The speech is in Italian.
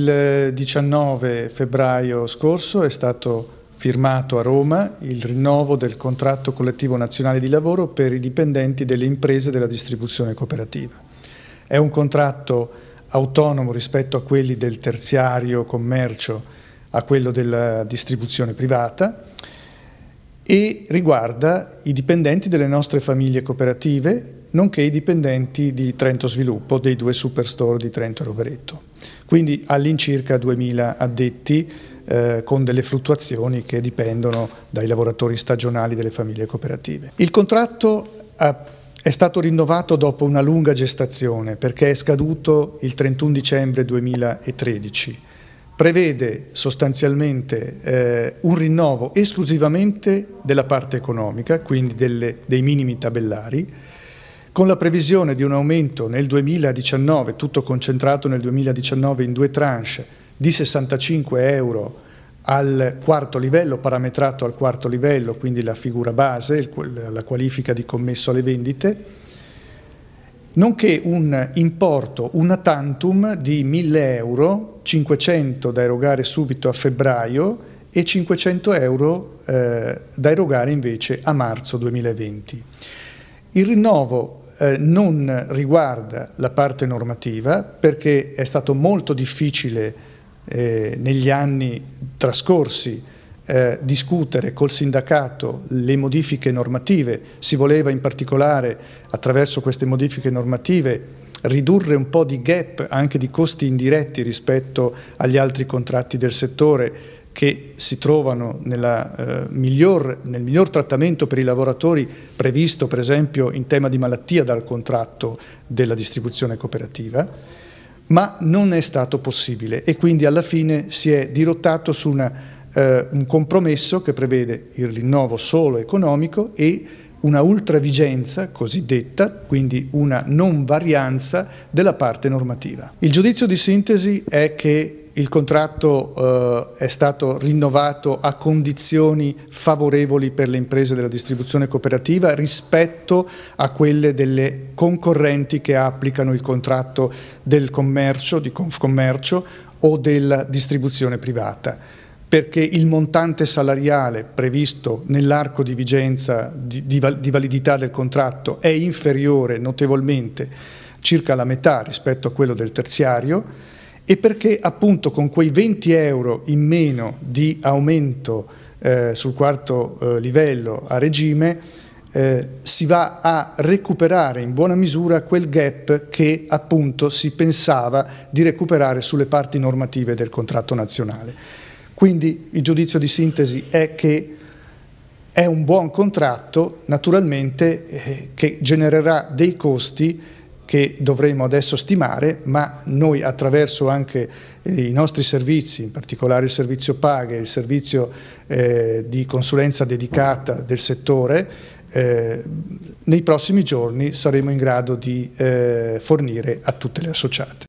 Il 19 febbraio scorso è stato firmato a Roma il rinnovo del contratto collettivo nazionale di lavoro per i dipendenti delle imprese della distribuzione cooperativa. È un contratto autonomo rispetto a quelli del terziario commercio, a quello della distribuzione privata e riguarda i dipendenti delle nostre famiglie cooperative nonché i dipendenti di Trento Sviluppo dei due superstore di Trento e Rovereto. Quindi all'incirca 2.000 addetti eh, con delle fluttuazioni che dipendono dai lavoratori stagionali delle famiglie cooperative. Il contratto ha eh, è stato rinnovato dopo una lunga gestazione perché è scaduto il 31 dicembre 2013. Prevede sostanzialmente eh, un rinnovo esclusivamente della parte economica, quindi delle, dei minimi tabellari, con la previsione di un aumento nel 2019, tutto concentrato nel 2019 in due tranche, di 65 euro al quarto livello, parametrato al quarto livello, quindi la figura base, la qualifica di commesso alle vendite, nonché un importo, una tantum di 1000 euro, 500 da erogare subito a febbraio e 500 euro eh, da erogare invece a marzo 2020. Il rinnovo eh, non riguarda la parte normativa perché è stato molto difficile eh, negli anni trascorsi eh, discutere col sindacato le modifiche normative, si voleva in particolare attraverso queste modifiche normative ridurre un po' di gap anche di costi indiretti rispetto agli altri contratti del settore che si trovano nella, eh, miglior, nel miglior trattamento per i lavoratori previsto per esempio in tema di malattia dal contratto della distribuzione cooperativa, ma non è stato possibile e quindi alla fine si è dirottato su una, eh, un compromesso che prevede il rinnovo solo economico e una ultravigenza cosiddetta, quindi una non varianza della parte normativa. Il giudizio di sintesi è che il contratto eh, è stato rinnovato a condizioni favorevoli per le imprese della distribuzione cooperativa rispetto a quelle delle concorrenti che applicano il contratto del commercio, di Confcommercio o della distribuzione privata perché il montante salariale previsto nell'arco di vigenza di, di, di validità del contratto è inferiore notevolmente circa la metà rispetto a quello del terziario e perché appunto con quei 20 euro in meno di aumento eh, sul quarto eh, livello a regime eh, si va a recuperare in buona misura quel gap che appunto si pensava di recuperare sulle parti normative del contratto nazionale. Quindi il giudizio di sintesi è che è un buon contratto naturalmente eh, che genererà dei costi che dovremo adesso stimare, ma noi attraverso anche eh, i nostri servizi, in particolare il servizio paghe, il servizio eh, di consulenza dedicata del settore, eh, nei prossimi giorni saremo in grado di eh, fornire a tutte le associate.